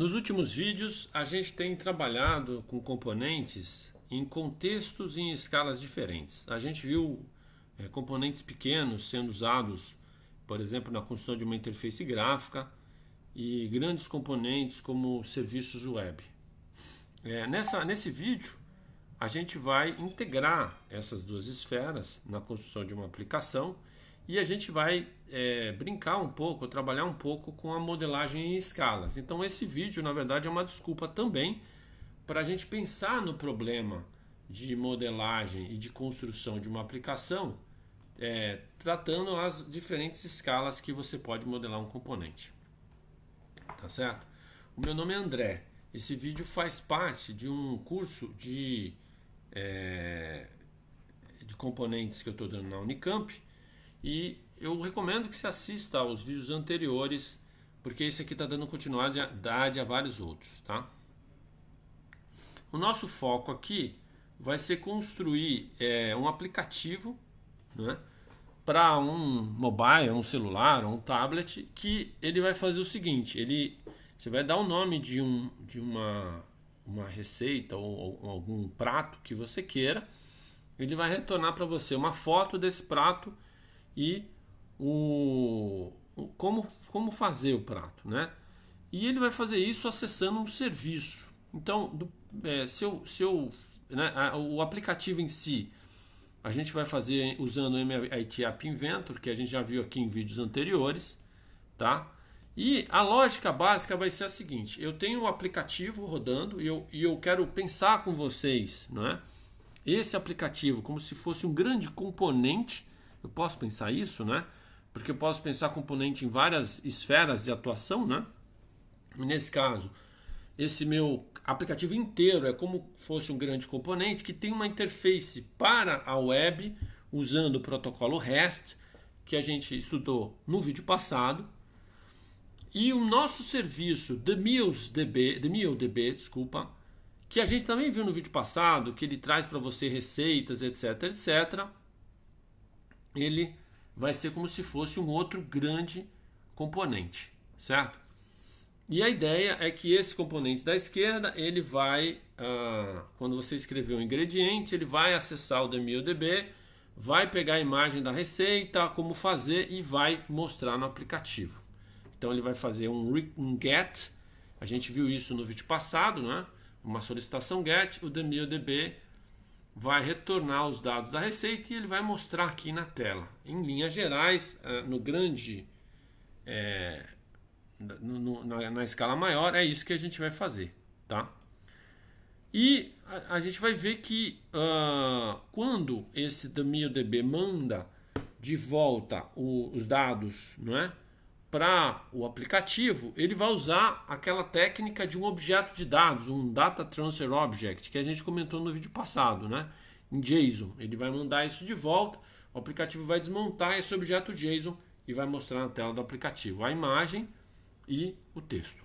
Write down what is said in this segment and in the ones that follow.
Nos últimos vídeos, a gente tem trabalhado com componentes em contextos e em escalas diferentes. A gente viu é, componentes pequenos sendo usados, por exemplo, na construção de uma interface gráfica e grandes componentes como serviços web. É, nessa, nesse vídeo, a gente vai integrar essas duas esferas na construção de uma aplicação e a gente vai é, brincar um pouco, trabalhar um pouco com a modelagem em escalas. Então esse vídeo, na verdade, é uma desculpa também para a gente pensar no problema de modelagem e de construção de uma aplicação, é, tratando as diferentes escalas que você pode modelar um componente. Tá certo? O meu nome é André. Esse vídeo faz parte de um curso de, é, de componentes que eu estou dando na Unicamp e eu recomendo que você assista aos vídeos anteriores, porque esse aqui está dando continuidade a vários outros, tá? O nosso foco aqui vai ser construir é, um aplicativo né, para um mobile, um celular, um tablet, que ele vai fazer o seguinte: ele, você vai dar o nome de, um, de uma, uma receita ou, ou algum prato que você queira, ele vai retornar para você uma foto desse prato e o, o, como, como fazer o prato, né? E ele vai fazer isso acessando um serviço. Então, do, é, se eu, se eu, né, a, o aplicativo em si, a gente vai fazer usando o MIT App Inventor, que a gente já viu aqui em vídeos anteriores, tá? E a lógica básica vai ser a seguinte: eu tenho um aplicativo rodando e eu, e eu quero pensar com vocês, não é? Esse aplicativo como se fosse um grande componente, eu posso pensar isso, né? porque eu posso pensar componente em várias esferas de atuação, né? E nesse caso, esse meu aplicativo inteiro é como fosse um grande componente que tem uma interface para a web usando o protocolo REST que a gente estudou no vídeo passado. E o nosso serviço Meal DB, desculpa, que a gente também viu no vídeo passado, que ele traz para você receitas, etc, etc. Ele vai ser como se fosse um outro grande componente, certo? E a ideia é que esse componente da esquerda, ele vai, ah, quando você escrever o um ingrediente, ele vai acessar o DemioDB, vai pegar a imagem da receita, como fazer e vai mostrar no aplicativo. Então ele vai fazer um, get, a gente viu isso no vídeo passado, né? uma solicitação get, o DMIODB vai retornar os dados da receita e ele vai mostrar aqui na tela. Em linhas gerais, ah, no grande, é, no, na, na, escala maior, é isso que a gente vai fazer, tá? E a, a gente vai ver que uh, quando esse DMIODB manda de volta o, os dados, não é? para o aplicativo, ele vai usar aquela técnica de um objeto de dados, um Data Transfer Object, que a gente comentou no vídeo passado, né? Em JSON. Ele vai mandar isso de volta, o aplicativo vai desmontar esse objeto JSON e vai mostrar na tela do aplicativo a imagem e o texto.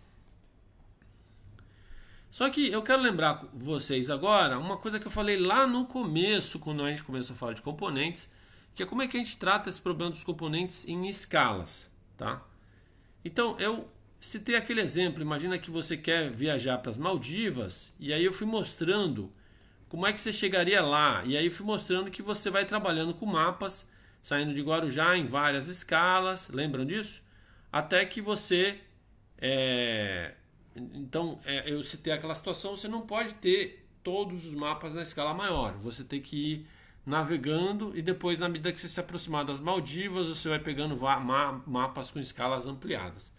Só que eu quero lembrar vocês agora uma coisa que eu falei lá no começo, quando a gente começou a falar de componentes, que é como é que a gente trata esse problema dos componentes em escalas, tá? Então, eu citei aquele exemplo. Imagina que você quer viajar para as Maldivas, e aí eu fui mostrando como é que você chegaria lá. E aí eu fui mostrando que você vai trabalhando com mapas, saindo de Guarujá em várias escalas, lembram disso? Até que você. É... Então, é, eu citei aquela situação, você não pode ter todos os mapas na escala maior. Você tem que ir navegando e depois, na medida que você se aproximar das Maldivas, você vai pegando ma mapas com escalas ampliadas.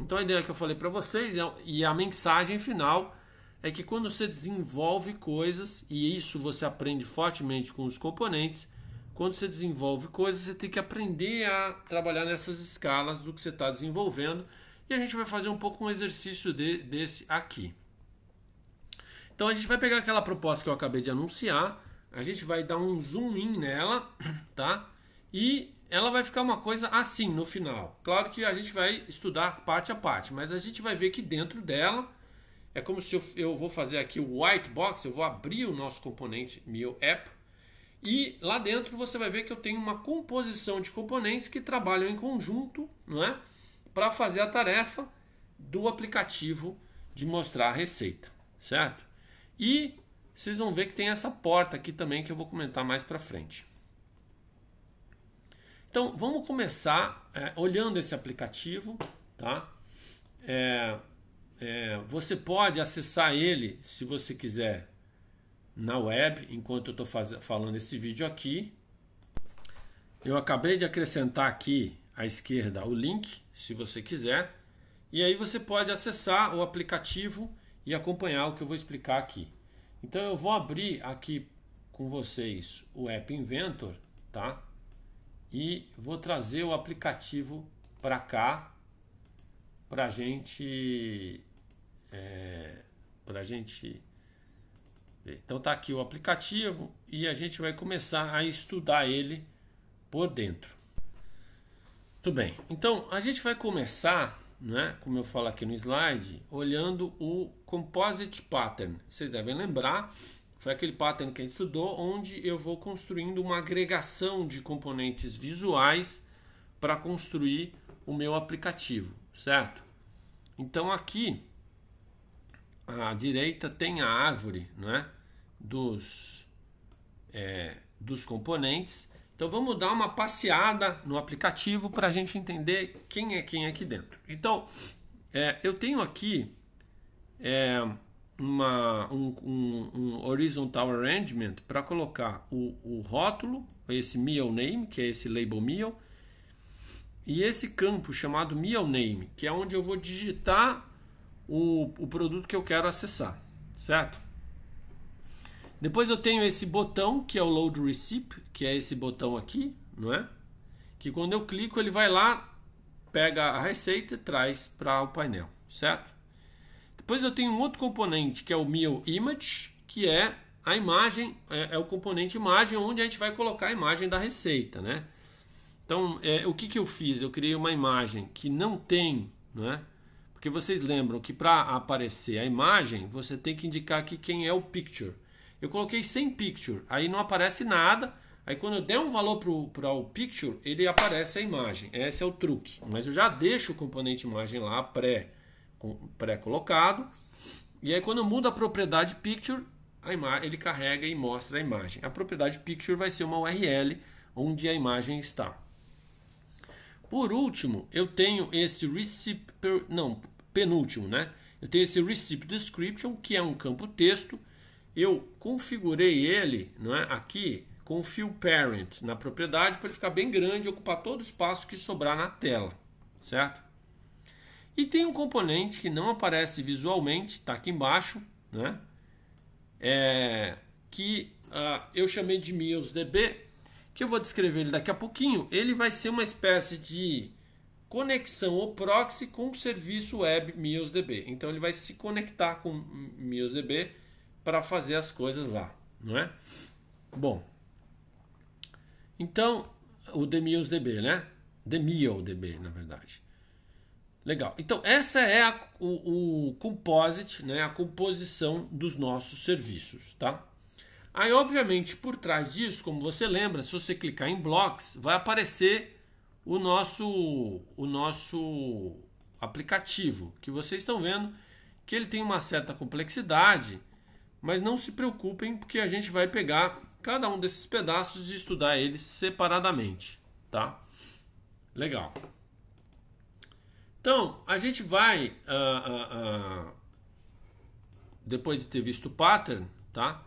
Então a ideia que eu falei para vocês é, e a mensagem final é que quando você desenvolve coisas, e isso você aprende fortemente com os componentes, quando você desenvolve coisas, você tem que aprender a trabalhar nessas escalas do que você está desenvolvendo. E a gente vai fazer um pouco um exercício de, desse aqui. Então a gente vai pegar aquela proposta que eu acabei de anunciar a gente vai dar um zoom in nela, tá? E ela vai ficar uma coisa assim no final. Claro que a gente vai estudar parte a parte, mas a gente vai ver que dentro dela é como se eu, eu vou fazer aqui o white box, eu vou abrir o nosso componente meu app e lá dentro você vai ver que eu tenho uma composição de componentes que trabalham em conjunto, não é? Para fazer a tarefa do aplicativo de mostrar a receita, certo? E vocês vão ver que tem essa porta aqui também que eu vou comentar mais para frente. Então vamos começar é, olhando esse aplicativo, tá? É, é, você pode acessar ele se você quiser na web, enquanto eu estou falando esse vídeo aqui. Eu acabei de acrescentar aqui à esquerda o link, se você quiser. E aí você pode acessar o aplicativo e acompanhar o que eu vou explicar aqui. Então eu vou abrir aqui com vocês o App Inventor, tá? E vou trazer o aplicativo para cá para gente é, para gente ver. Então tá aqui o aplicativo e a gente vai começar a estudar ele por dentro. Tudo bem. Então a gente vai começar né, como eu falo aqui no slide, olhando o composite pattern. Vocês devem lembrar, foi aquele pattern que a gente estudou, onde eu vou construindo uma agregação de componentes visuais para construir o meu aplicativo, certo? Então aqui à direita tem a árvore né, dos, é, dos componentes então vamos dar uma passeada no aplicativo para a gente entender quem é quem aqui dentro. Então é, eu tenho aqui é, uma, um, um, um, horizontal arrangement para colocar o, o, rótulo, esse meal name, que é esse label meal, e esse campo chamado meal name, que é onde eu vou digitar o, o produto que eu quero acessar, certo? Depois eu tenho esse botão que é o Load Receipt, que é esse botão aqui, não é? Que quando eu clico ele vai lá, pega a receita e traz para o painel, certo? Depois eu tenho um outro componente que é o Meal Image, que é a imagem, é, é o componente imagem onde a gente vai colocar a imagem da receita, né? Então, é, o que, que eu fiz? Eu criei uma imagem que não tem, não é? Porque vocês lembram que para aparecer a imagem, você tem que indicar aqui quem é o picture eu coloquei sem picture, aí não aparece nada. Aí quando eu der um valor para o picture, ele aparece a imagem. Esse é o truque. Mas eu já deixo o componente imagem lá pré, pré colocado. E aí quando eu mudo a propriedade picture, a ele carrega e mostra a imagem. A propriedade picture vai ser uma URL onde a imagem está. Por último, eu tenho esse recipe não, penúltimo, né? Eu tenho esse recipe description, que é um campo texto eu configurei ele não é, aqui com o fill parent na propriedade para ele ficar bem grande e ocupar todo o espaço que sobrar na tela, certo? E tem um componente que não aparece visualmente, está aqui embaixo, né? É, que uh, eu chamei de MillsDB, que eu vou descrever ele daqui a pouquinho. Ele vai ser uma espécie de conexão ou proxy com o serviço web MillsDB. Então ele vai se conectar com MillsDB para fazer as coisas lá, não é? Bom, então o DB, né? DB, é na verdade. Legal. Então essa é a, o, o composite, né? A composição dos nossos serviços, tá? Aí, obviamente, por trás disso, como você lembra, se você clicar em blocos, vai aparecer o nosso, o nosso aplicativo que vocês estão vendo que ele tem uma certa complexidade mas não se preocupem, porque a gente vai pegar cada um desses pedaços e estudar eles separadamente, tá? Legal. Então, a gente vai, uh, uh, uh, depois de ter visto o pattern, tá?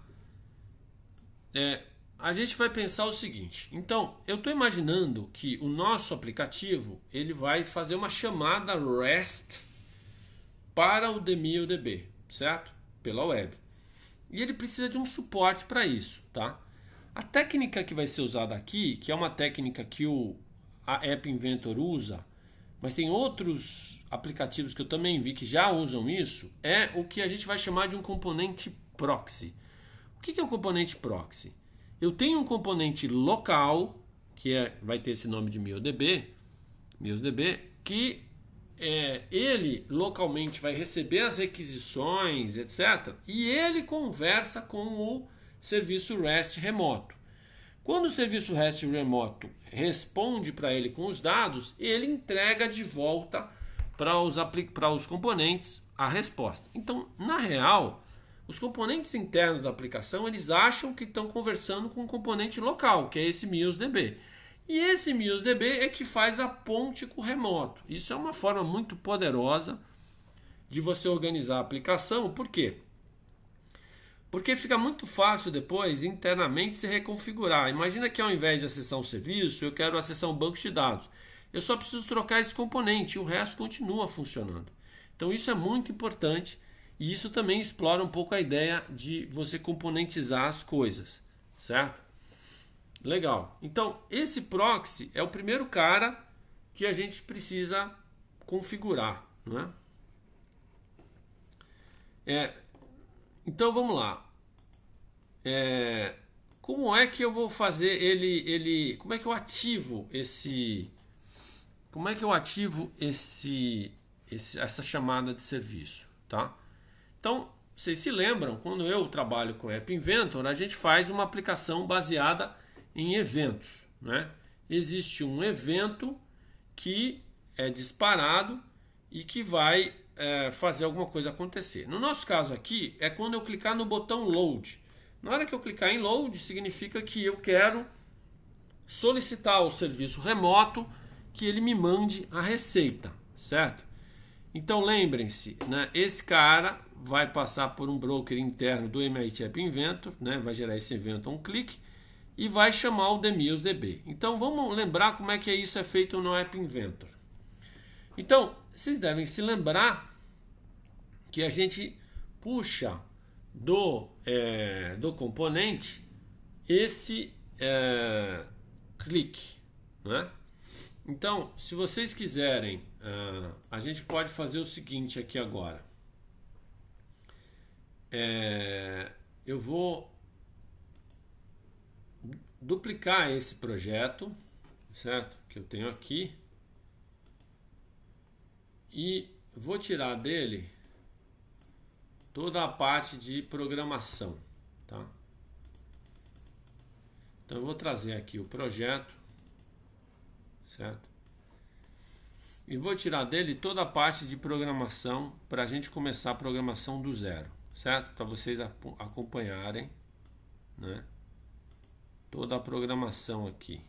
É, a gente vai pensar o seguinte. Então, eu estou imaginando que o nosso aplicativo ele vai fazer uma chamada REST para o DemilDB, certo? Pela web. E ele precisa de um suporte para isso, tá? A técnica que vai ser usada aqui, que é uma técnica que o, a App Inventor usa, mas tem outros aplicativos que eu também vi que já usam isso, é o que a gente vai chamar de um componente proxy. O que é um componente proxy? Eu tenho um componente local, que é, vai ter esse nome de MioDB, MioDB, que é, ele localmente vai receber as requisições, etc., e ele conversa com o serviço REST remoto. Quando o serviço REST remoto responde para ele com os dados, ele entrega de volta para os, os componentes a resposta. Então, na real, os componentes internos da aplicação eles acham que estão conversando com o um componente local, que é esse MiosDB. E esse MIOSDB é que faz a ponte com o remoto. Isso é uma forma muito poderosa de você organizar a aplicação. Por quê? Porque fica muito fácil depois internamente se reconfigurar. Imagina que ao invés de acessar um serviço, eu quero acessar um banco de dados. Eu só preciso trocar esse componente e o resto continua funcionando. Então isso é muito importante e isso também explora um pouco a ideia de você componentizar as coisas, certo? Legal. Então, esse proxy é o primeiro cara que a gente precisa configurar, né? É, então, vamos lá. É, como é que eu vou fazer ele, ele... Como é que eu ativo esse... Como é que eu ativo esse, esse essa chamada de serviço, tá? Então, vocês se lembram, quando eu trabalho com App Inventor, a gente faz uma aplicação baseada em eventos. Né? Existe um evento que é disparado e que vai é, fazer alguma coisa acontecer. No nosso caso aqui, é quando eu clicar no botão Load. Na hora que eu clicar em Load, significa que eu quero solicitar o serviço remoto que ele me mande a receita, certo? Então lembrem-se, né, esse cara vai passar por um broker interno do MIT App Inventor, né, vai gerar esse evento a um clique, e vai chamar o DB. Então vamos lembrar como é que é isso é feito no App Inventor. Então, vocês devem se lembrar que a gente puxa do, é, do componente esse é, clique. Né? Então, se vocês quiserem, uh, a gente pode fazer o seguinte aqui agora. É, eu vou duplicar esse projeto, certo? Que eu tenho aqui. E vou tirar dele toda a parte de programação, tá? Então eu vou trazer aqui o projeto, certo? E vou tirar dele toda a parte de programação para a gente começar a programação do zero, certo? Para vocês acompanharem, né? toda a programação aqui.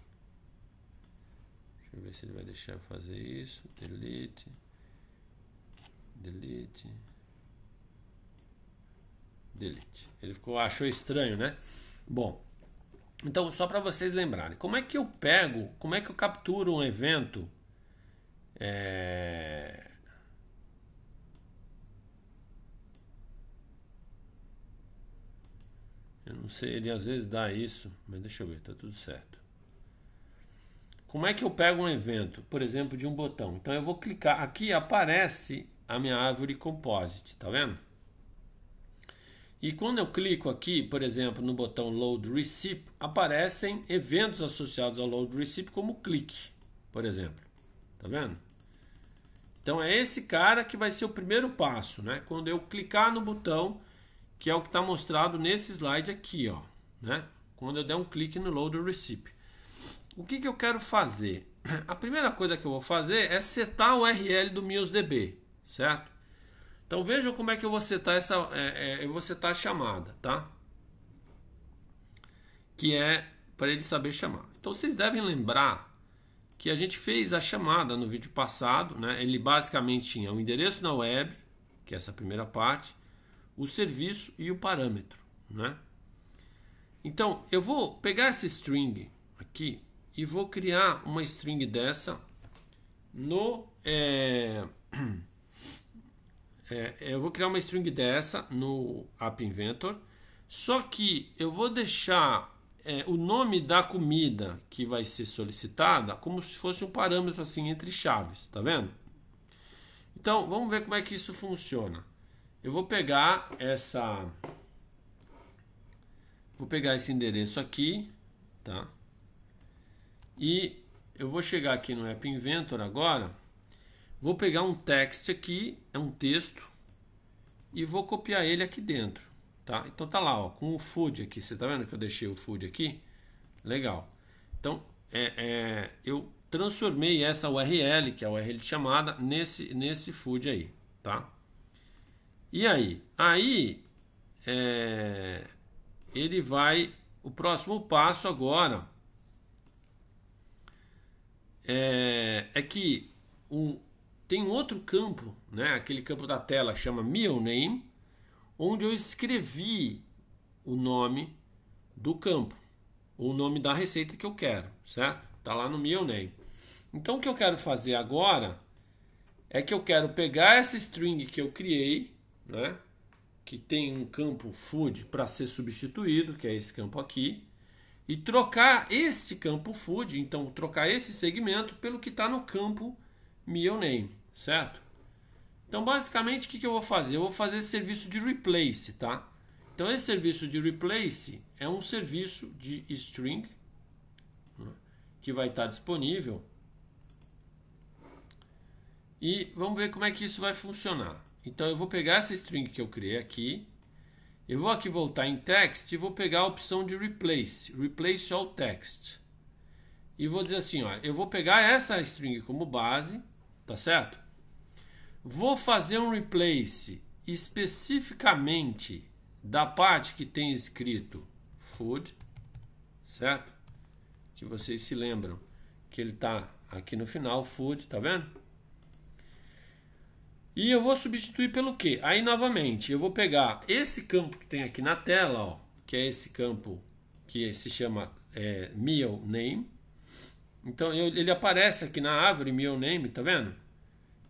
Deixa eu ver se ele vai deixar eu fazer isso. Delete. Delete. Delete. Ele ficou, achou estranho, né? Bom, então só para vocês lembrarem, como é que eu pego, como é que eu capturo um evento é, Não sei, ele às vezes dá isso, mas deixa eu ver, tá tudo certo. Como é que eu pego um evento, por exemplo, de um botão? Então eu vou clicar aqui, aparece a minha árvore composite, tá vendo? E quando eu clico aqui, por exemplo, no botão Load Receipt, aparecem eventos associados ao Load Receipt como clique, por exemplo. Tá vendo? Então é esse cara que vai ser o primeiro passo, né? Quando eu clicar no botão, que é o que está mostrado nesse slide aqui, ó, né? quando eu der um clique no Load Recipe. O que, que eu quero fazer? A primeira coisa que eu vou fazer é setar o URL do MiosDB, certo? Então vejam como é que eu vou setar essa, é, é, eu vou setar a chamada, tá? Que é para ele saber chamar. Então vocês devem lembrar que a gente fez a chamada no vídeo passado, né? Ele basicamente tinha o um endereço na web, que é essa primeira parte, o serviço e o parâmetro. Né? Então, eu vou pegar essa string aqui e vou criar uma string dessa no... É, é, é, eu vou criar uma string dessa no App Inventor, só que eu vou deixar é, o nome da comida que vai ser solicitada como se fosse um parâmetro assim entre chaves, tá vendo? Então, vamos ver como é que isso funciona. Eu vou pegar essa. Vou pegar esse endereço aqui, tá? E eu vou chegar aqui no App Inventor agora. Vou pegar um text aqui, é um texto, e vou copiar ele aqui dentro, tá? Então tá lá, ó, com o food aqui. Você tá vendo que eu deixei o food aqui? Legal. Então é, é, eu transformei essa URL, que é a URL de chamada, nesse, nesse food aí, tá? E aí? Aí é, ele vai. O próximo passo agora é, é que um, tem um outro campo, né? aquele campo da tela chama Meu Name, onde eu escrevi o nome do campo, o nome da receita que eu quero, certo? Tá lá no Meu Name. Então o que eu quero fazer agora é que eu quero pegar essa string que eu criei né? que tem um campo food para ser substituído, que é esse campo aqui, e trocar esse campo food, então trocar esse segmento pelo que está no campo meal name, certo? Então basicamente o que, que eu vou fazer? Eu vou fazer esse serviço de replace, tá? Então esse serviço de replace é um serviço de string né, que vai estar tá disponível. E vamos ver como é que isso vai funcionar. Então eu vou pegar essa string que eu criei aqui, eu vou aqui voltar em text e vou pegar a opção de replace, replace all text. E vou dizer assim, ó, eu vou pegar essa string como base, tá certo? Vou fazer um replace especificamente da parte que tem escrito food, certo? Que vocês se lembram que ele está aqui no final, food, tá vendo? E eu vou substituir pelo quê? Aí novamente, eu vou pegar esse campo que tem aqui na tela, ó, que é esse campo que se chama é, meal name. Então eu, ele aparece aqui na árvore meal name, tá vendo?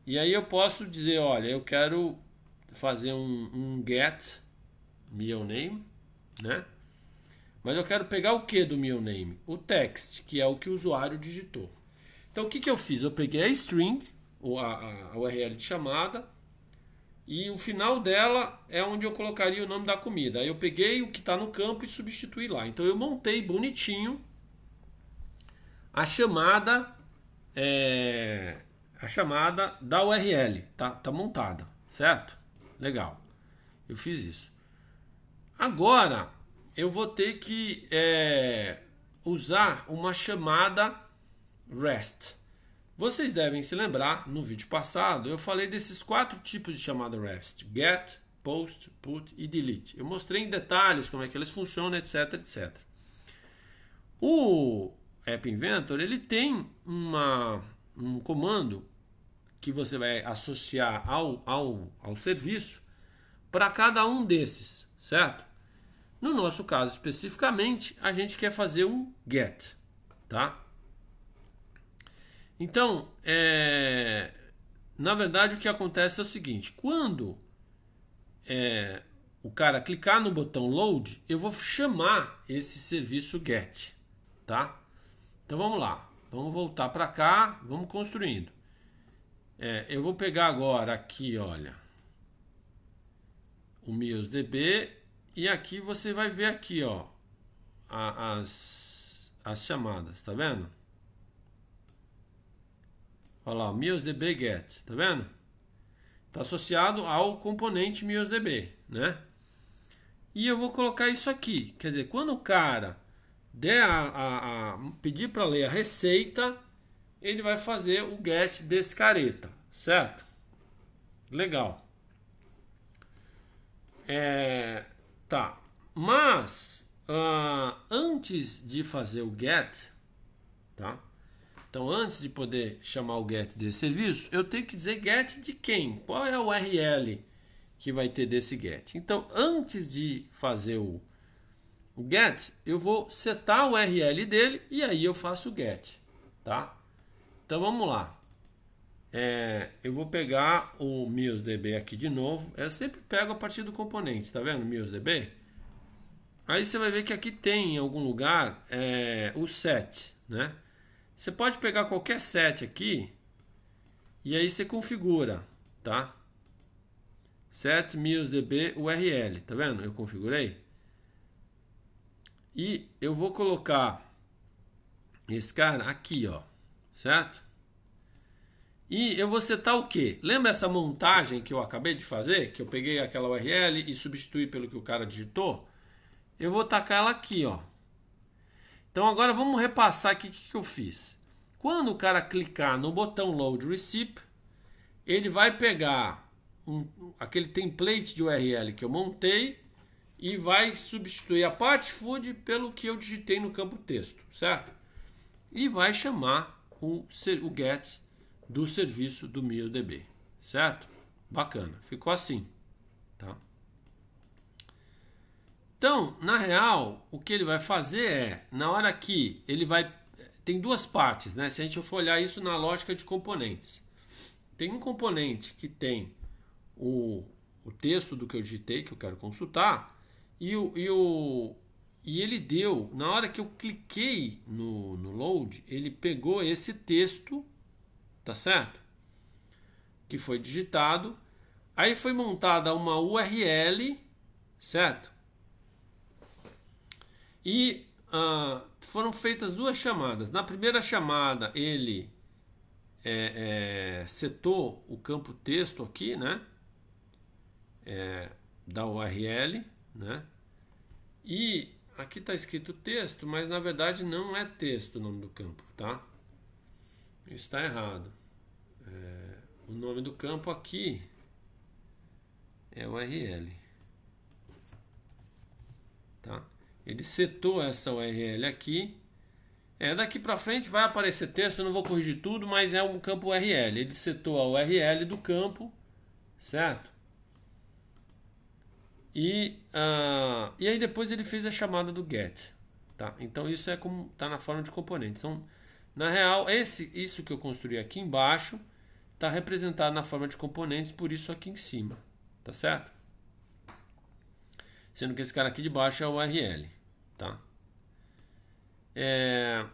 E aí eu posso dizer, olha, eu quero fazer um, um get meal name, né? Mas eu quero pegar o que do meal name? O text, que é o que o usuário digitou. Então o que, que eu fiz? Eu peguei a string a, a URL de chamada e o final dela é onde eu colocaria o nome da comida. Aí eu peguei o que está no campo e substituí lá. Então eu montei bonitinho a chamada é, a chamada da URL, tá? Tá montada, certo? Legal. Eu fiz isso. Agora eu vou ter que é, usar uma chamada REST. Vocês devem se lembrar, no vídeo passado, eu falei desses quatro tipos de chamada REST: GET, POST, PUT e DELETE. Eu mostrei em detalhes como é que eles funcionam, etc, etc. O App Inventor ele tem uma, um comando que você vai associar ao, ao, ao serviço para cada um desses, certo? No nosso caso especificamente, a gente quer fazer um GET, tá? Então, é, na verdade, o que acontece é o seguinte: quando é, o cara clicar no botão load, eu vou chamar esse serviço get, tá? Então vamos lá, vamos voltar para cá, vamos construindo. É, eu vou pegar agora aqui, olha, o MiosDB e aqui você vai ver aqui, ó, as, as chamadas, tá vendo? Olha lá, MillsDB get, tá vendo? Está associado ao componente MillsDB, né? E eu vou colocar isso aqui, quer dizer, quando o cara der a, a, a pedir para ler a receita, ele vai fazer o get desse careta, certo? Legal. É, tá, mas uh, antes de fazer o get, tá? Então, antes de poder chamar o get desse serviço, eu tenho que dizer get de quem? Qual é a URL que vai ter desse get? Então, antes de fazer o, o get, eu vou setar a URL dele e aí eu faço o get, tá? Então, vamos lá. É, eu vou pegar o MillsDB aqui de novo. Eu sempre pego a partir do componente, tá vendo? MillsDB. Aí você vai ver que aqui tem em algum lugar é, o set, né? Você pode pegar qualquer set aqui e aí você configura, tá? Set meals db URL, tá vendo? Eu configurei. E eu vou colocar esse cara aqui, ó, certo? E eu vou setar o que? Lembra essa montagem que eu acabei de fazer? Que eu peguei aquela URL e substituí pelo que o cara digitou? Eu vou tacar ela aqui, ó. Então agora vamos repassar aqui o que, que eu fiz. Quando o cara clicar no botão Load Receipt, ele vai pegar um, aquele template de URL que eu montei e vai substituir a parte food pelo que eu digitei no campo texto, certo? E vai chamar o, o get do serviço do MioDB, certo? Bacana, ficou assim, tá? Então, na real, o que ele vai fazer é, na hora que ele vai. Tem duas partes, né? Se a gente for olhar isso na lógica de componentes. Tem um componente que tem o, o texto do que eu digitei, que eu quero consultar, e, o, e, o, e ele deu, na hora que eu cliquei no, no load, ele pegou esse texto, tá certo? Que foi digitado, aí foi montada uma URL, certo? E ah, foram feitas duas chamadas. Na primeira chamada, ele é, é, setou o campo texto aqui, né? É, da URL, né? E aqui está escrito texto, mas na verdade não é texto o nome do campo, tá? Está errado. É, o nome do campo aqui é URL, tá? Ele setou essa URL aqui. É, daqui para frente vai aparecer texto, eu não vou corrigir tudo, mas é um campo URL. Ele setou a URL do campo, certo? E, uh, e aí depois ele fez a chamada do get. Tá? Então isso é como está na forma de componente. Então, na real, esse, isso que eu construí aqui embaixo está representado na forma de componentes, por isso aqui em cima. Tá certo? Sendo que esse cara aqui de baixo é o URL. Tá? É...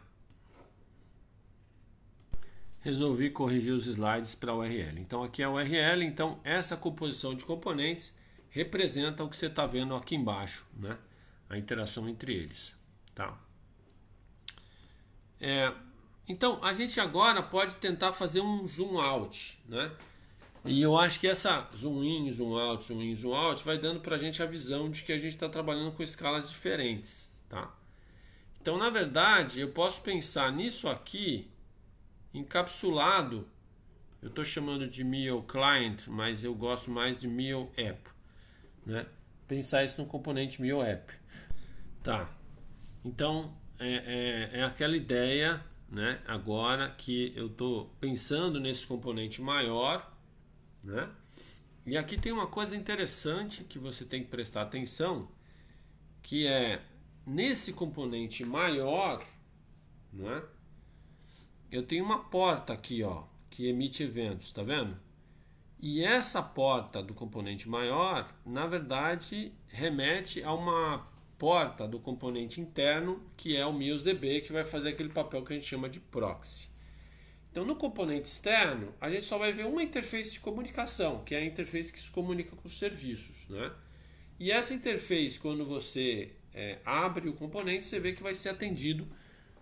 Resolvi corrigir os slides para URL. Então aqui é a URL, então essa composição de componentes representa o que você está vendo aqui embaixo, né? A interação entre eles, tá? É... Então a gente agora pode tentar fazer um zoom out, né? E eu acho que essa zoom in, zoom out, zoom in, zoom out vai dando para a gente a visão de que a gente está trabalhando com escalas diferentes, Tá? Então, na verdade, eu posso pensar nisso aqui encapsulado. Eu estou chamando de meu Client, mas eu gosto mais de meu App. Né? Pensar isso no componente meu App. Tá. Então, é, é, é aquela ideia né? Agora que eu estou pensando nesse componente maior, né? E aqui tem uma coisa interessante que você tem que prestar atenção, que é nesse componente maior, não é? Eu tenho uma porta aqui, ó, que emite eventos, tá vendo? E essa porta do componente maior, na verdade, remete a uma porta do componente interno, que é o MiosDB, que vai fazer aquele papel que a gente chama de proxy. Então, no componente externo, a gente só vai ver uma interface de comunicação, que é a interface que se comunica com os serviços. Né? E essa interface, quando você é, abre o componente, você vê que vai ser atendido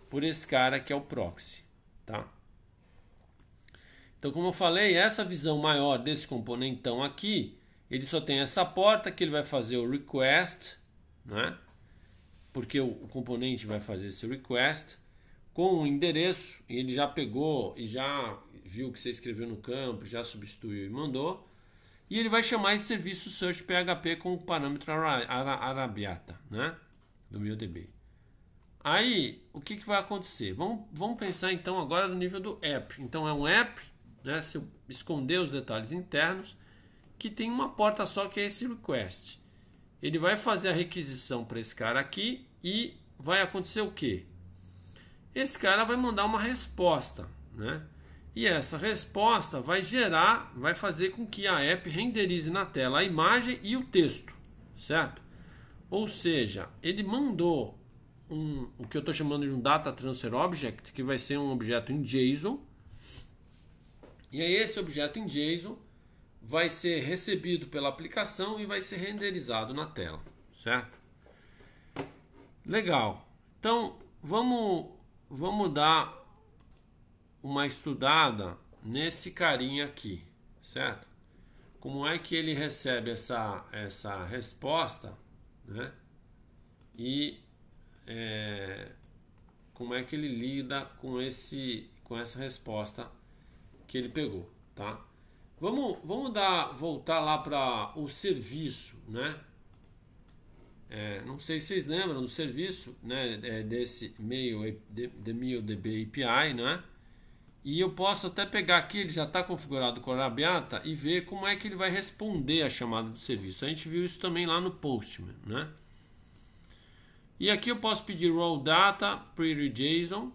por esse cara que é o proxy, tá? Então, como eu falei, essa visão maior desse componentão aqui, ele só tem essa porta que ele vai fazer o request, né? Porque o, o componente vai fazer esse request com o endereço, e ele já pegou e já viu o que você escreveu no campo, já substituiu e mandou. E ele vai chamar esse serviço search PHP com o parâmetro arabiata, né? Do meu DB. Aí, o que, que vai acontecer? Vamos, vamos pensar então agora no nível do app. Então é um app, né? Se eu esconder os detalhes internos, que tem uma porta só que é esse request. Ele vai fazer a requisição para esse cara aqui e vai acontecer o quê? Esse cara vai mandar uma resposta, né? E essa resposta vai gerar, vai fazer com que a app renderize na tela a imagem e o texto, certo? Ou seja, ele mandou um, o que eu estou chamando de um Data Transfer Object, que vai ser um objeto em JSON. E aí esse objeto em JSON vai ser recebido pela aplicação e vai ser renderizado na tela, certo? Legal. Então, vamos, vamos dar uma estudada nesse carinha aqui, certo? Como é que ele recebe essa, essa resposta, né? E é, como é que ele lida com, esse, com essa resposta que ele pegou, tá? Vamos, vamos dar, voltar lá para o serviço, né? É, não sei se vocês lembram do serviço, né? É, desse meio, de, de meio DB API, né? E eu posso até pegar aqui, ele já está configurado com a Arabiata e ver como é que ele vai responder a chamada do serviço. A gente viu isso também lá no Postman, né? E aqui eu posso pedir raw data, pretty JSON.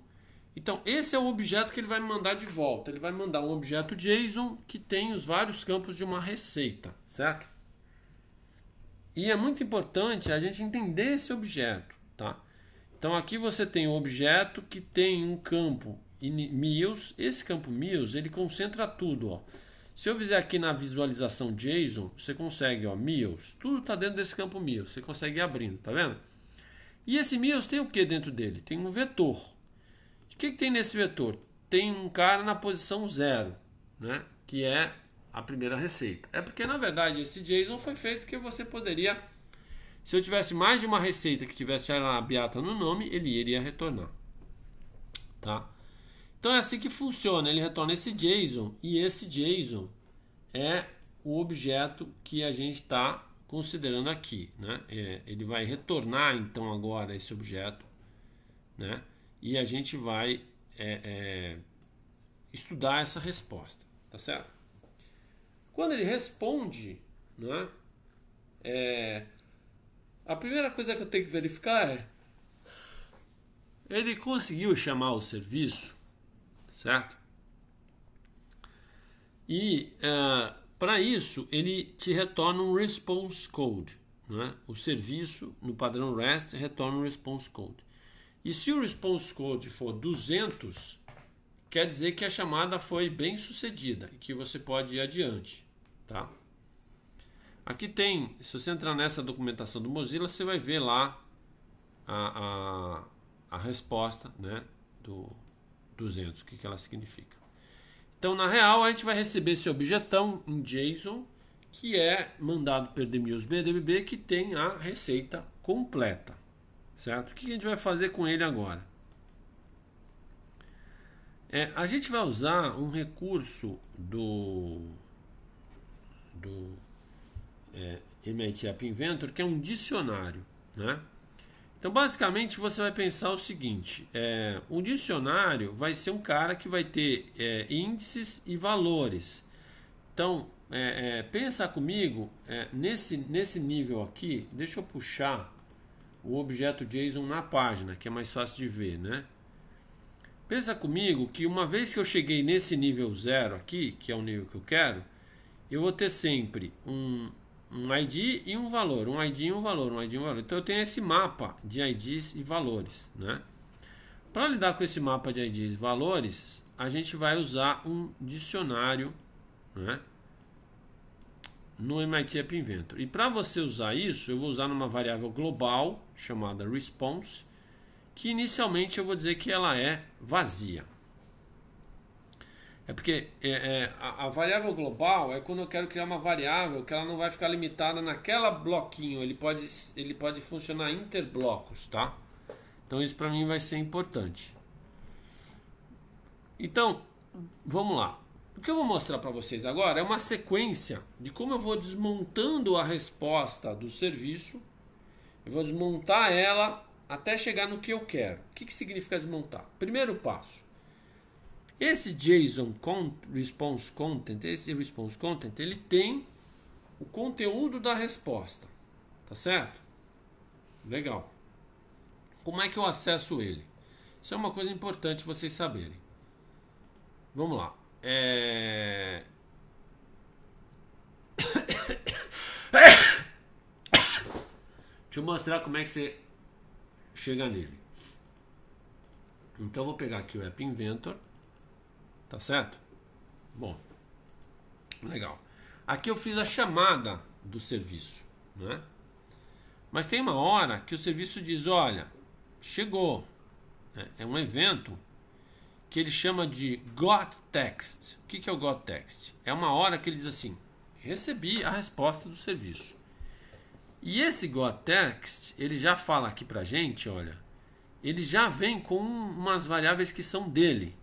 Então, esse é o objeto que ele vai me mandar de volta. Ele vai mandar um objeto JSON que tem os vários campos de uma receita, certo? E é muito importante a gente entender esse objeto, tá? Então, aqui você tem o um objeto que tem um campo Mills. Esse campo Mills, ele concentra tudo, ó. Se eu fizer aqui na visualização JSON, você consegue, ó, Mills. Tudo está dentro desse campo Mills. Você consegue ir abrindo, tá vendo? E esse Mills tem o que dentro dele? Tem um vetor. O que, que tem nesse vetor? Tem um cara na posição zero, né? Que é a primeira receita. É porque, na verdade, esse JSON foi feito que você poderia... Se eu tivesse mais de uma receita que tivesse a Beata no nome, ele iria retornar. Tá? Então é assim que funciona. Ele retorna esse JSON e esse JSON é o objeto que a gente está considerando aqui, né? É, ele vai retornar então agora esse objeto, né? E a gente vai é, é, estudar essa resposta, tá certo? Quando ele responde, né? É, a primeira coisa que eu tenho que verificar é ele conseguiu chamar o serviço certo? E uh, é, para isso ele te retorna um response code, né? o serviço no padrão REST retorna um response code. E se o response code for 200, quer dizer que a chamada foi bem sucedida e que você pode ir adiante, tá? Aqui tem, se você entrar nessa documentação do Mozilla, você vai ver lá a, a, a resposta, né, do, 200, o que, que ela significa. Então, na real, a gente vai receber esse objetão em JSON, que é mandado pelo DMUSE BDBB, que tem a receita completa. Certo? O que, que a gente vai fazer com ele agora? É, a gente vai usar um recurso do, do é, MIT App Inventor, que é um dicionário. Né? Então, basicamente, você vai pensar o seguinte: é, um dicionário vai ser um cara que vai ter é, índices e valores. Então, é, é, pensa comigo é, nesse, nesse nível aqui. Deixa eu puxar o objeto JSON na página, que é mais fácil de ver, né? Pensa comigo que uma vez que eu cheguei nesse nível zero aqui, que é o nível que eu quero, eu vou ter sempre um, um ID e um valor, um ID e um valor, um ID e um valor. Então eu tenho esse mapa de IDs e valores, né? Para lidar com esse mapa de IDs e valores, a gente vai usar um dicionário, né? No MIT App Inventor. E para você usar isso, eu vou usar numa variável global chamada response, que inicialmente eu vou dizer que ela é vazia. É porque é, é, a, a, variável global é quando eu quero criar uma variável que ela não vai ficar limitada naquela bloquinho, ele pode, ele pode funcionar interblocos, tá? Então isso para mim vai ser importante. Então, vamos lá. O que eu vou mostrar para vocês agora é uma sequência de como eu vou desmontando a resposta do serviço. Eu vou desmontar ela até chegar no que eu quero. O que, que significa desmontar? Primeiro passo esse JSON response content, esse response content, ele tem o conteúdo da resposta, tá certo? Legal. Como é que eu acesso ele? Isso é uma coisa importante vocês saberem. Vamos lá. É... Deixa eu mostrar como é que você chega nele. Então vou pegar aqui o App Inventor. Tá certo? Bom, legal. Aqui eu fiz a chamada do serviço, né? Mas tem uma hora que o serviço diz: olha, chegou. Né? É um evento que ele chama de got text. O que é o got text? É uma hora que ele diz assim: recebi a resposta do serviço. E esse got text, ele já fala aqui pra gente, olha, ele já vem com umas variáveis que são dele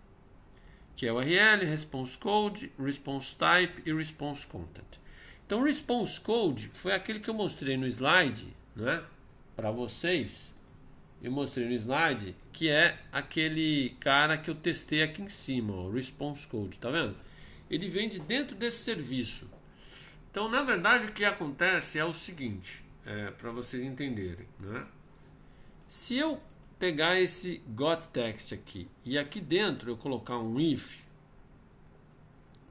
que é URL, response code, response type e response content. Então, response code foi aquele que eu mostrei no slide, é, para vocês. Eu mostrei no slide que é aquele cara que eu testei aqui em cima, o response code, tá vendo? Ele vem de dentro desse serviço. Então, na verdade, o que acontece é o seguinte, é, para vocês entenderem, né? Se eu pegar esse got text aqui e aqui dentro eu colocar um if,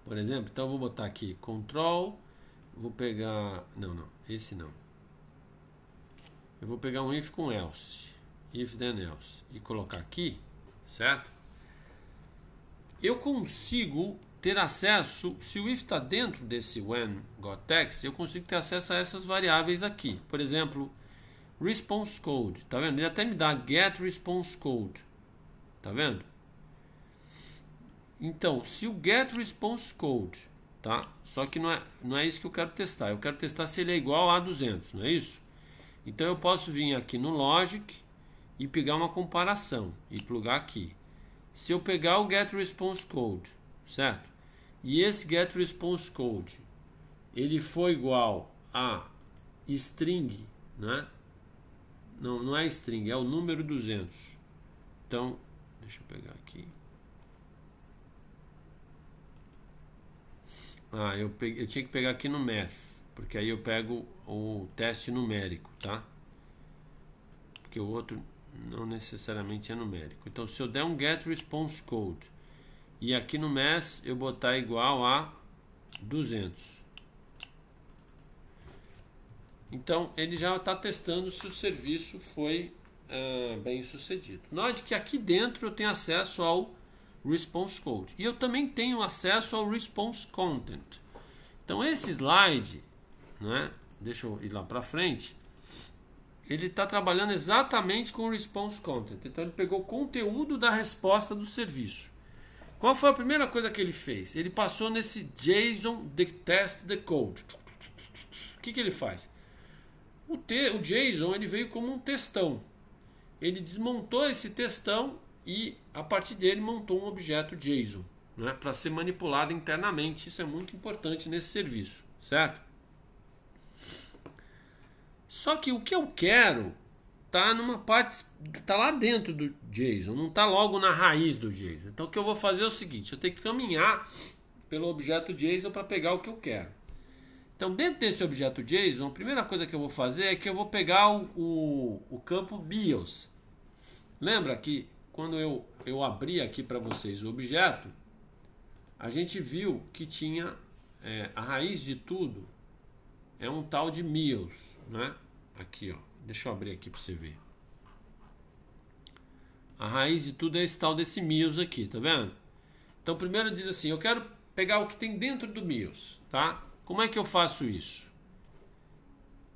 por exemplo, então eu vou botar aqui control, vou pegar, não, não, esse não. Eu vou pegar um if com else, if then else e colocar aqui, certo? Eu consigo ter acesso, se o if está dentro desse when got text, eu consigo ter acesso a essas variáveis aqui. Por exemplo, response code, tá vendo? Ele até me dá get response code, tá vendo? Então, se o get response code, tá? Só que não é, não é isso que eu quero testar. Eu quero testar se ele é igual a 200, não é isso? Então eu posso vir aqui no logic e pegar uma comparação e plugar aqui. Se eu pegar o get response code, certo? E esse get response code, ele foi igual a string, né? Não, não é string, é o número 200. Então, deixa eu pegar aqui. Ah, eu, peguei, eu tinha que pegar aqui no math, porque aí eu pego o teste numérico, tá? Porque o outro não necessariamente é numérico. Então, se eu der um get response code e aqui no math eu botar igual a 200, então ele já está testando se o serviço foi uh, bem sucedido. Note que aqui dentro eu tenho acesso ao response code e eu também tenho acesso ao response content. Então esse slide, né, deixa eu ir lá para frente, ele está trabalhando exatamente com o response content. Então ele pegou o conteúdo da resposta do serviço. Qual foi a primeira coisa que ele fez? Ele passou nesse JSON de test the code. O que, que ele faz? O, o JSON ele veio como um textão. Ele desmontou esse textão e a partir dele montou um objeto JSON né, para ser manipulado internamente. Isso é muito importante nesse serviço, certo? Só que o que eu quero tá numa parte, tá lá dentro do JSON, não tá logo na raiz do JSON. Então o que eu vou fazer é o seguinte, eu tenho que caminhar pelo objeto JSON para pegar o que eu quero. Então, dentro desse objeto JSON, a primeira coisa que eu vou fazer é que eu vou pegar o, o, o campo BIOS. Lembra que quando eu, eu abri aqui para vocês o objeto, a gente viu que tinha é, a raiz de tudo é um tal de MIOS, né? Aqui, ó. Deixa eu abrir aqui para você ver. A raiz de tudo é esse tal desse MIOS aqui, tá vendo? Então, primeiro diz assim, eu quero pegar o que tem dentro do MIOS, tá? Como é que eu faço isso?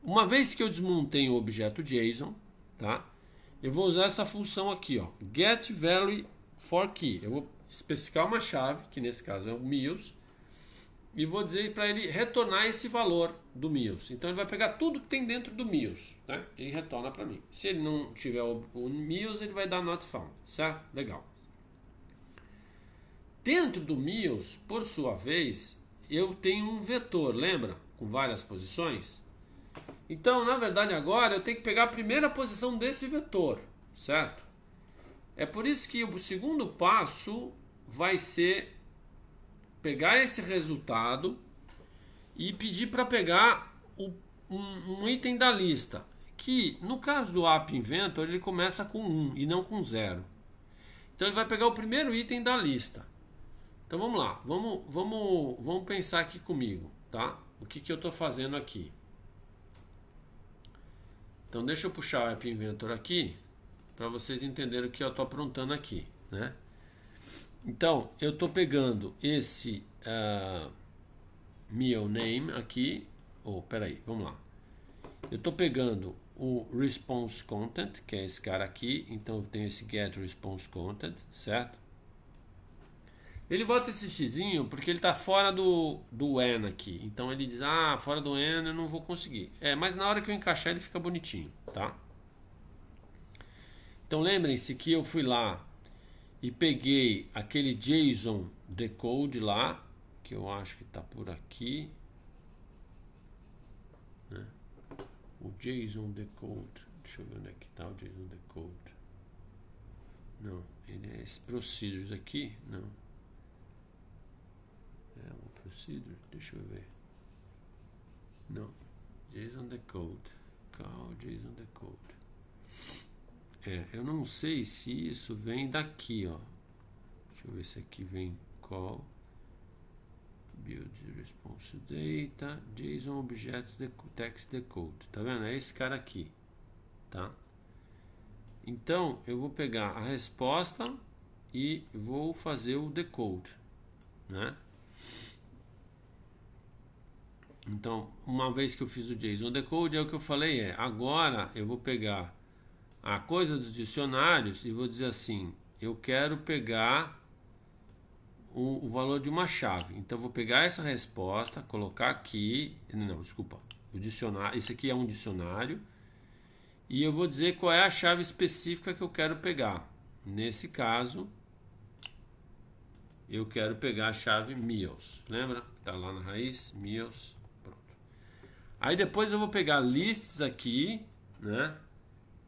Uma vez que eu desmontei o objeto JSON, tá? Eu vou usar essa função aqui, ó, get value for key. Eu vou especificar uma chave, que nesse caso é o MIOS, e vou dizer para ele retornar esse valor do MIOS. Então ele vai pegar tudo que tem dentro do MIOS, né? Ele retorna para mim. Se ele não tiver o, MIOS, ele vai dar not found, certo? Legal. Dentro do MIOS, por sua vez, eu tenho um vetor, lembra? Com várias posições. Então, na verdade, agora eu tenho que pegar a primeira posição desse vetor, certo? É por isso que o segundo passo vai ser pegar esse resultado e pedir para pegar o, um, um, item da lista, que no caso do App Inventor ele começa com 1 e não com 0. Então ele vai pegar o primeiro item da lista. Então vamos lá, vamos, vamos, vamos pensar aqui comigo, tá? O que, que eu estou fazendo aqui? Então deixa eu puxar o App Inventor aqui para vocês entenderem o que eu estou aprontando aqui, né? Então eu estou pegando esse uh, meu name aqui, ou oh, peraí, vamos lá. Eu estou pegando o response content, que é esse cara aqui, então eu tenho esse get response content, certo? Ele bota esse xizinho porque ele está fora do, do when aqui. Então ele diz, ah, fora do N eu não vou conseguir. É, mas na hora que eu encaixar ele fica bonitinho, tá? Então lembrem-se que eu fui lá e peguei aquele JSON decode lá, que eu acho que está por aqui. Né? O JSON decode. Deixa eu ver onde é que está o JSON decode. Não, ele é esse procedures aqui? Não deixa eu ver. Não, JSON decode, call JSON decode. É, eu não sei se isso vem daqui, ó. Deixa eu ver se aqui vem call build response data JSON objects text decode. Tá vendo? É esse cara aqui, tá? Então eu vou pegar a resposta e vou fazer o decode, né? Então, uma vez que eu fiz o JSON decode, é o que eu falei é, agora eu vou pegar a coisa dos dicionários e vou dizer assim, eu quero pegar o, o valor de uma chave. Então, vou pegar essa resposta, colocar aqui, não, desculpa, o dicionário, esse aqui é um dicionário, e eu vou dizer qual é a chave específica que eu quero pegar. Nesse caso, eu quero pegar a chave meals, lembra? Está lá na raiz, meals. Aí depois eu vou pegar lists aqui, né?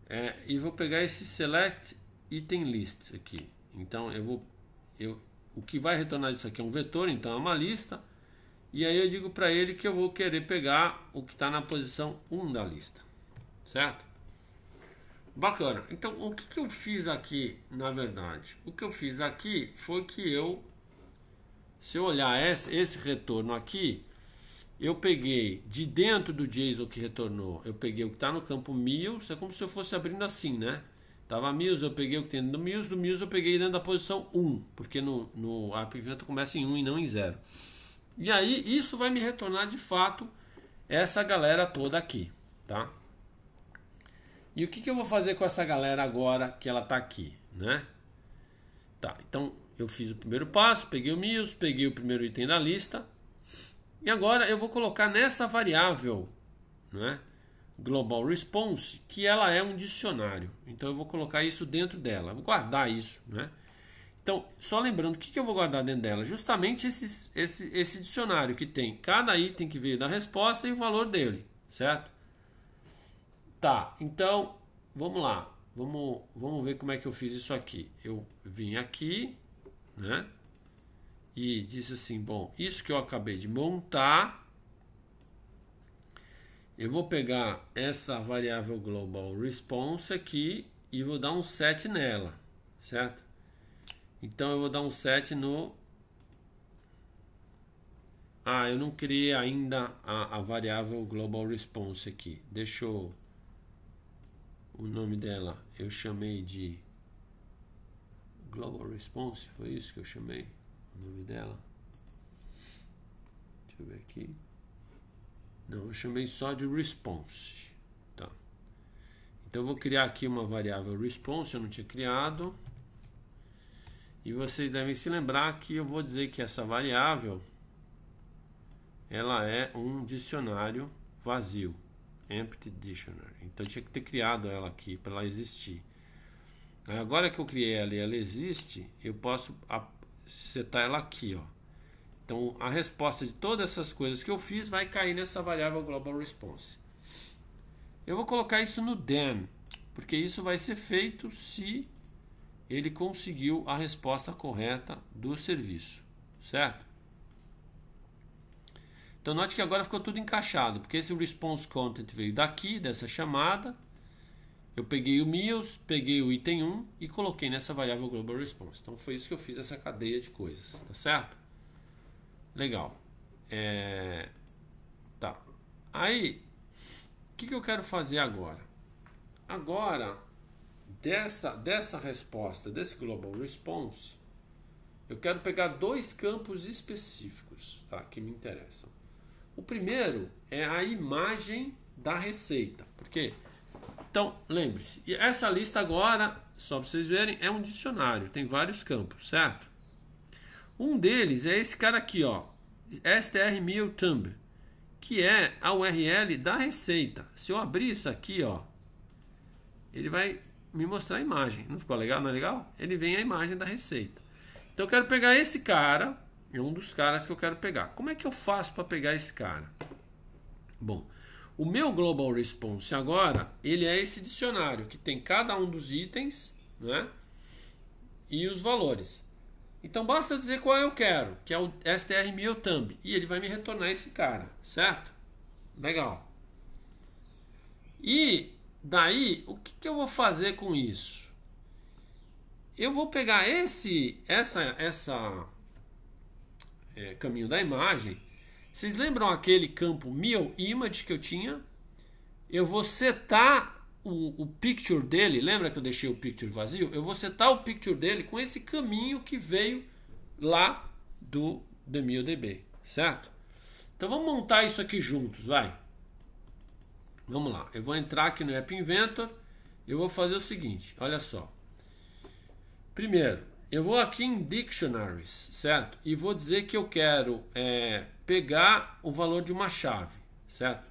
É, e vou pegar esse select item list aqui. Então eu vou, eu, o que vai retornar isso aqui é um vetor, então é uma lista. E aí eu digo para ele que eu vou querer pegar o que está na posição 1 da lista, certo? Bacana. Então o que, que eu fiz aqui, na verdade? O que eu fiz aqui foi que eu, se eu olhar esse, esse retorno aqui, eu peguei de dentro do JSON que retornou, eu peguei o que está no campo mills, é como se eu fosse abrindo assim, né? Tava mills, eu peguei o que tem do mills, do mills eu peguei dentro da posição 1, porque no, no app evento começa em 1 e não em 0. E aí isso vai me retornar de fato essa galera toda aqui, tá? E o que, que eu vou fazer com essa galera agora que ela está aqui, né? Tá, então eu fiz o primeiro passo, peguei o mills, peguei o primeiro item da lista, e agora eu vou colocar nessa variável, né, global response, que ela é um dicionário. Então eu vou colocar isso dentro dela, vou guardar isso, né? Então, só lembrando, o que, que eu vou guardar dentro dela? Justamente esses, esse, esse dicionário que tem cada item que veio da resposta e o valor dele, certo? Tá, então, vamos lá. Vamos, vamos ver como é que eu fiz isso aqui. Eu vim aqui, né? e disse assim: Bom, isso que eu acabei de montar, eu vou pegar essa variável global response aqui e vou dar um set nela, certo? Então eu vou dar um set no. Ah, eu não criei ainda a, a variável global response aqui. Deixa eu. O nome dela eu chamei de global response, foi isso que eu chamei o nome dela. Deixa eu ver aqui. Não, eu chamei só de response. Tá. Então eu vou criar aqui uma variável response, eu não tinha criado. E vocês devem se lembrar que eu vou dizer que essa variável ela é um dicionário vazio, empty dictionary. Então eu tinha que ter criado ela aqui para ela existir. Agora que eu criei ela e ela existe, eu posso setar tá ela aqui, ó. Então, a resposta de todas essas coisas que eu fiz vai cair nessa variável global response. Eu vou colocar isso no then, porque isso vai ser feito se ele conseguiu a resposta correta do serviço, certo? Então, note que agora ficou tudo encaixado, porque esse response content veio daqui, dessa chamada, eu peguei o meals, peguei o item 1 e coloquei nessa variável global response. Então foi isso que eu fiz essa cadeia de coisas, tá certo? Legal. É... Tá. Aí, o que, que eu quero fazer agora? Agora, dessa, dessa resposta, desse global response, eu quero pegar dois campos específicos tá, que me interessam. O primeiro é a imagem da receita, Por porque então, lembre-se, e essa lista agora, só para vocês verem, é um dicionário, tem vários campos, certo? Um deles é esse cara aqui, ó, strmiltumb, que é a URL da receita. Se eu abrir isso aqui, ó, ele vai me mostrar a imagem. Não ficou legal? Não é legal? Ele vem a imagem da receita. Então eu quero pegar esse cara, é um dos caras que eu quero pegar. Como é que eu faço para pegar esse cara? Bom, o meu global response agora, ele é esse dicionário que tem cada um dos itens, né? E os valores. Então basta eu dizer qual eu quero, que é o str meu thumb, e ele vai me retornar esse cara, certo? Legal. E daí, o que, que eu vou fazer com isso? Eu vou pegar esse, essa, essa é, caminho da imagem vocês lembram aquele campo Mil Image que eu tinha? Eu vou setar o, o, picture dele. Lembra que eu deixei o picture vazio? Eu vou setar o picture dele com esse caminho que veio lá do The DB, certo? Então vamos montar isso aqui juntos, vai. Vamos lá. Eu vou entrar aqui no App Inventor. Eu vou fazer o seguinte, olha só. Primeiro, eu vou aqui em dictionaries, certo? E vou dizer que eu quero é, pegar o valor de uma chave, certo?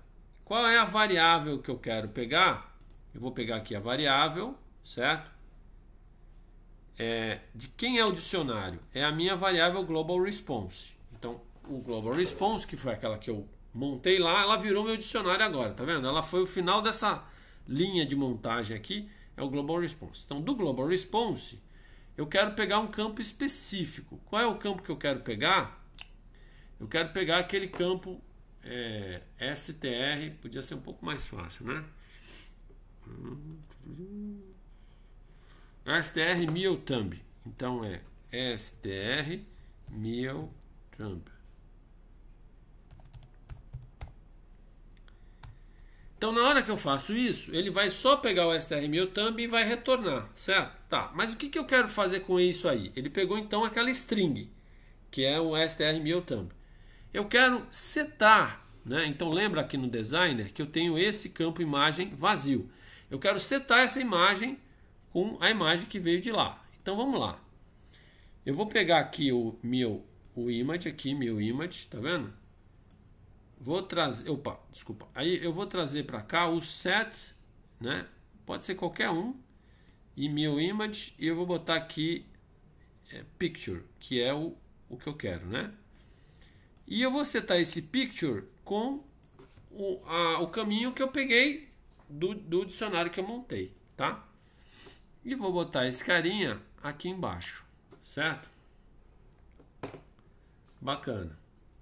Qual é a variável que eu quero pegar? Eu vou pegar aqui a variável, certo? É, de quem é o dicionário? É a minha variável global response. Então, o global response, que foi aquela que eu montei lá, ela virou meu dicionário agora, tá vendo? Ela foi o final dessa linha de montagem aqui, é o global response. Então, do global response, eu quero pegar um campo específico. Qual é o campo que eu quero pegar? Eu quero pegar aquele campo é, STR, podia ser um pouco mais fácil, né? STR tumb. Então é STR tumb. Então na hora que eu faço isso, ele vai só pegar o STR tumb e vai retornar, certo? Tá, mas o que, que eu quero fazer com isso aí? Ele pegou então aquela string, que é o str thumb. Eu quero setar, né? Então lembra aqui no designer que eu tenho esse campo imagem vazio. Eu quero setar essa imagem com a imagem que veio de lá. Então vamos lá. Eu vou pegar aqui o meu o image aqui, meu image, tá vendo? Vou trazer, opa, desculpa. Aí eu vou trazer para cá o set, né? Pode ser qualquer um, e meu image e eu vou botar aqui é, picture, que é o, o que eu quero, né? E eu vou setar esse picture com o, a, o caminho que eu peguei do, do dicionário que eu montei, tá? E vou botar esse carinha aqui embaixo, certo? Bacana,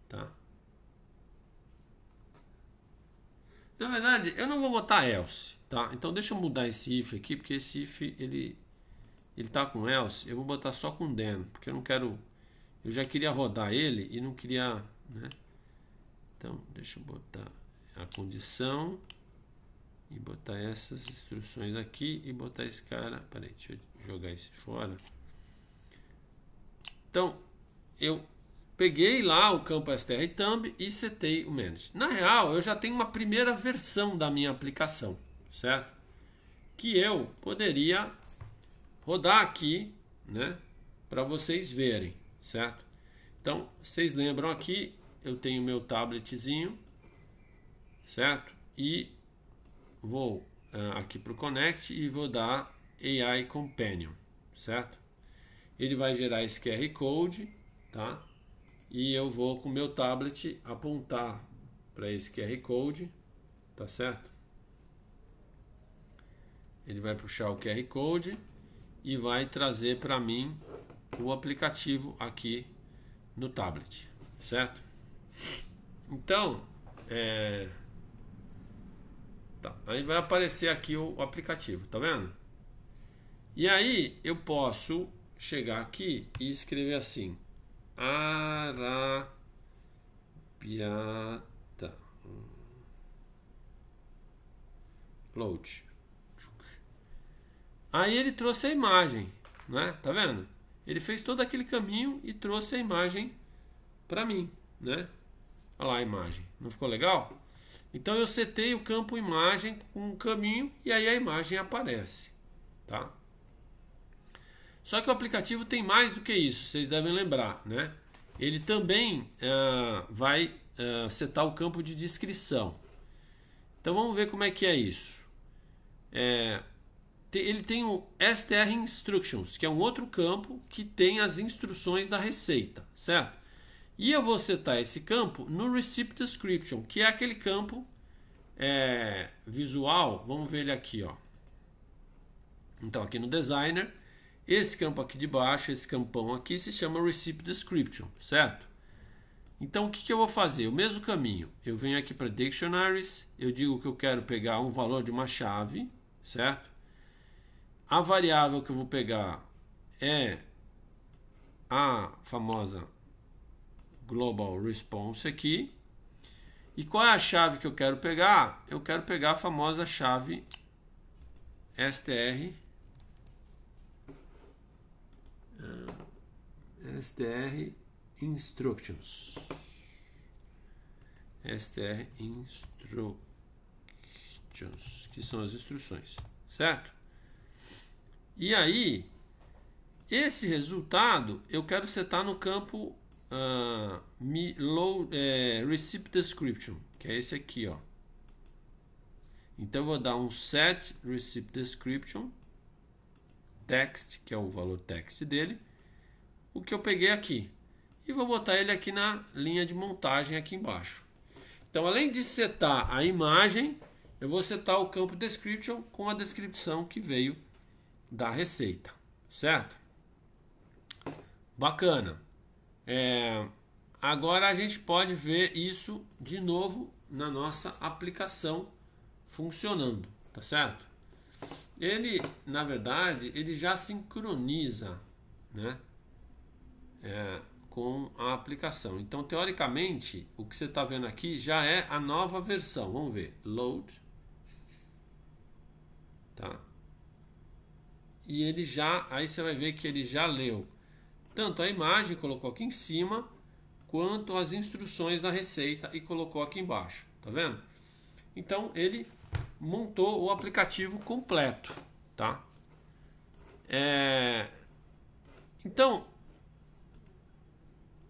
tá? Na verdade, eu não vou botar else. Tá? Então deixa eu mudar esse if aqui, porque esse if ele ele tá com else, eu vou botar só com then, porque eu não quero eu já queria rodar ele e não queria, né? Então, deixa eu botar a condição e botar essas instruções aqui e botar esse cara, peraí, deixa eu jogar esse fora. Então, eu peguei lá o campo str thumb e setei o manage. Na real, eu já tenho uma primeira versão da minha aplicação certo? Que eu poderia rodar aqui, né? Para vocês verem, certo? Então, vocês lembram aqui, eu tenho meu tabletzinho, certo? E vou uh, aqui para o Connect e vou dar AI Companion, certo? Ele vai gerar esse QR Code, tá? E eu vou com meu tablet apontar para esse QR Code, tá certo? Ele vai puxar o QR Code e vai trazer para mim o aplicativo aqui no tablet, certo? Então, é... tá. aí vai aparecer aqui o aplicativo, tá vendo? E aí eu posso chegar aqui e escrever assim: Arapiata hum. Load. Aí ele trouxe a imagem, né? Tá vendo? Ele fez todo aquele caminho e trouxe a imagem para mim, né? Olha lá a imagem. Não ficou legal? Então eu setei o campo imagem com um caminho e aí a imagem aparece, tá? Só que o aplicativo tem mais do que isso, vocês devem lembrar, né? Ele também é, vai é, setar o campo de descrição. Então vamos ver como é que é isso. É, ele tem o STR Instructions, que é um outro campo que tem as instruções da receita, certo? E eu vou setar esse campo no Receipt Description, que é aquele campo é, visual. Vamos ver ele aqui, ó. Então, aqui no Designer, esse campo aqui de baixo, esse campão aqui, se chama Receipt Description, certo? Então, o que, que eu vou fazer? O mesmo caminho. Eu venho aqui para Dictionaries, eu digo que eu quero pegar um valor de uma chave, certo? A variável que eu vou pegar é a famosa global response aqui. E qual é a chave que eu quero pegar? Eu quero pegar a famosa chave str ah, str instructions str instructions que são as instruções certo e aí, esse resultado eu quero setar no campo uh, low, é, Receipt Description, que é esse aqui. Ó. Então eu vou dar um set Receipt Description text, que é o valor text dele, o que eu peguei aqui. E vou botar ele aqui na linha de montagem aqui embaixo. Então, além de setar a imagem, eu vou setar o campo description com a descrição que veio da receita, certo? Bacana. É, agora a gente pode ver isso de novo na nossa aplicação funcionando, tá certo? Ele, na verdade, ele já sincroniza, né? É, com a aplicação. Então, teoricamente, o que você está vendo aqui já é a nova versão. Vamos ver. Load. Tá? e ele já, aí você vai ver que ele já leu tanto a imagem, colocou aqui em cima, quanto as instruções da receita e colocou aqui embaixo, tá vendo? Então ele montou o aplicativo completo, tá? É... Então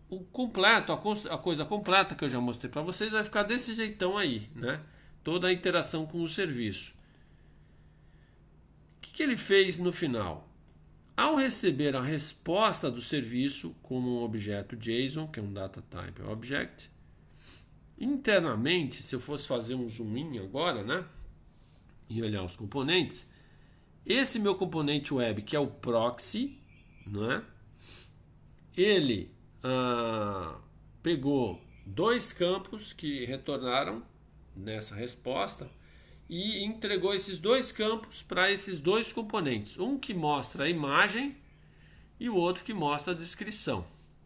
o completo, a, a coisa completa que eu já mostrei para vocês vai ficar desse jeitão aí, né? Toda a interação com o serviço que, que ele fez no final? Ao receber a resposta do serviço como um objeto JSON, que é um data type object, internamente, se eu fosse fazer um zoom in agora, né, e olhar os componentes, esse meu componente web, que é o proxy, né, ele ah, pegou dois campos que retornaram nessa resposta, e entregou esses dois campos para esses dois componentes, um que mostra a imagem e o outro que mostra a descrição,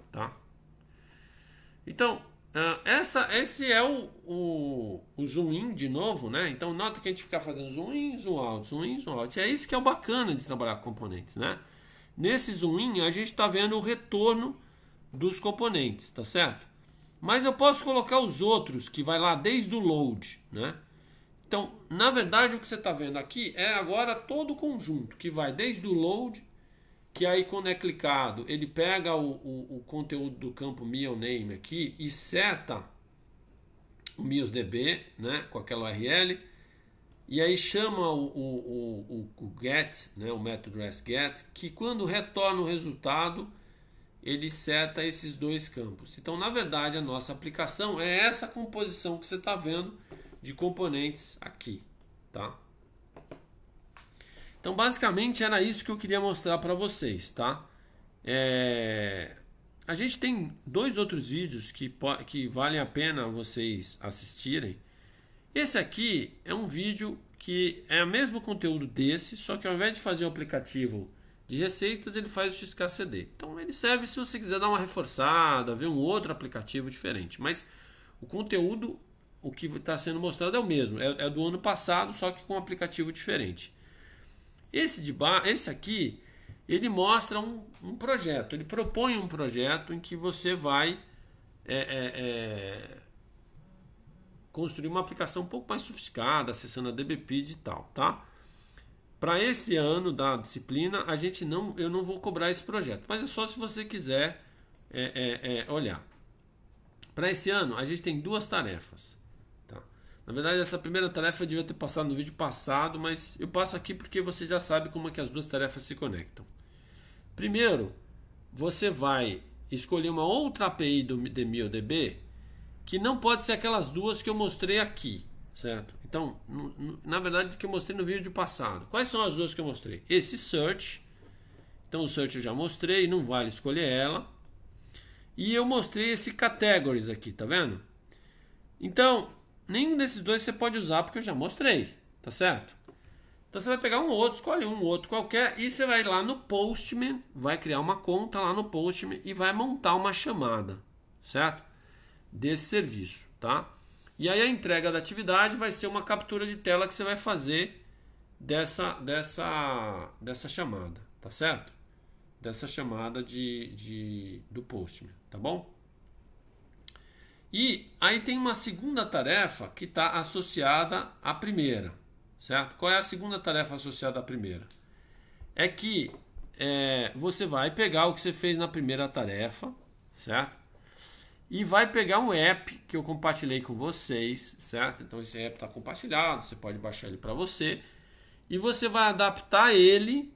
tá? Então, ah, essa, esse é o, o, o, zoom in de novo, né? Então, nota que a gente fica fazendo zoom in, zoom out, zoom in, zoom out. E é isso que é o bacana de trabalhar com componentes, né? Nesse zoom in, a gente está vendo o retorno dos componentes, tá certo? Mas eu posso colocar os outros, que vai lá desde o load, né? Então, na verdade, o que você está vendo aqui é agora todo o conjunto, que vai desde o load, que aí quando é clicado, ele pega o, o, o conteúdo do campo meal name aqui e seta o MiosDB né, com aquela URL, e aí chama o, o, o, o get, né, o método get que quando retorna o resultado, ele seta esses dois campos. Então, na verdade, a nossa aplicação é essa composição que você está vendo, de componentes aqui, tá? Então, basicamente, era isso que eu queria mostrar para vocês, tá? É... A gente tem dois outros vídeos que, que valem a pena vocês assistirem. Esse aqui é um vídeo que é o mesmo conteúdo desse, só que ao invés de fazer o um aplicativo de receitas, ele faz o XKCD. Então ele serve se você quiser dar uma reforçada, ver um outro aplicativo diferente. Mas o conteúdo o que está sendo mostrado é o mesmo, é, é, do ano passado, só que com um aplicativo diferente. Esse de ba esse aqui, ele mostra um, um, projeto, ele propõe um projeto em que você vai é, é, é construir uma aplicação um pouco mais sofisticada, acessando a DBP e tal, tá? Para esse ano da disciplina, a gente não, eu não vou cobrar esse projeto, mas é só se você quiser é, é, olhar. Para esse ano, a gente tem duas tarefas. Na verdade, essa primeira tarefa eu devia ter passado no vídeo passado, mas eu passo aqui porque você já sabe como é que as duas tarefas se conectam. Primeiro, você vai escolher uma outra API do DMIODB que não pode ser aquelas duas que eu mostrei aqui, certo? Então, na verdade, que eu mostrei no vídeo passado. Quais são as duas que eu mostrei? Esse search. Então, o search eu já mostrei, não vale escolher ela. E eu mostrei esse categories aqui, tá vendo? Então, Nenhum desses dois você pode usar porque eu já mostrei, tá certo? Então você vai pegar um outro, escolhe um outro qualquer e você vai lá no Postman, vai criar uma conta lá no Postman e vai montar uma chamada, certo? Desse serviço, tá? E aí a entrega da atividade vai ser uma captura de tela que você vai fazer dessa dessa dessa chamada, tá certo? Dessa chamada de, de do Postman, tá bom? E aí tem uma segunda tarefa que está associada à primeira, certo? Qual é a segunda tarefa associada à primeira? É que é, você vai pegar o que você fez na primeira tarefa, certo? E vai pegar um app que eu compartilhei com vocês, certo? Então esse app está compartilhado, você pode baixar ele para você. E você vai adaptar ele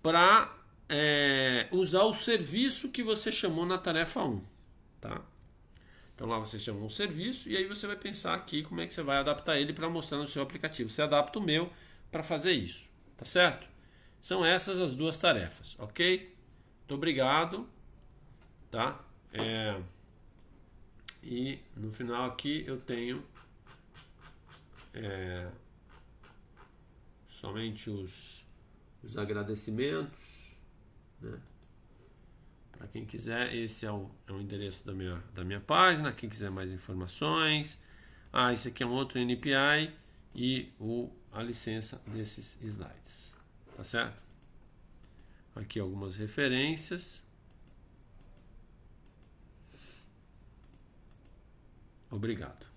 para é, usar o serviço que você chamou na tarefa 1, tá? Então lá você chama um serviço e aí você vai pensar aqui como é que você vai adaptar ele para mostrar no seu aplicativo. Você adapta o meu para fazer isso, tá certo? São essas as duas tarefas, ok? Muito obrigado, tá? É... E no final aqui eu tenho é... somente os, os agradecimentos, né? Para quem quiser, esse é o, é o endereço da minha, da minha página. Quem quiser mais informações. Ah, esse aqui é um outro NPI e o, a licença desses slides. Tá certo? Aqui algumas referências. Obrigado.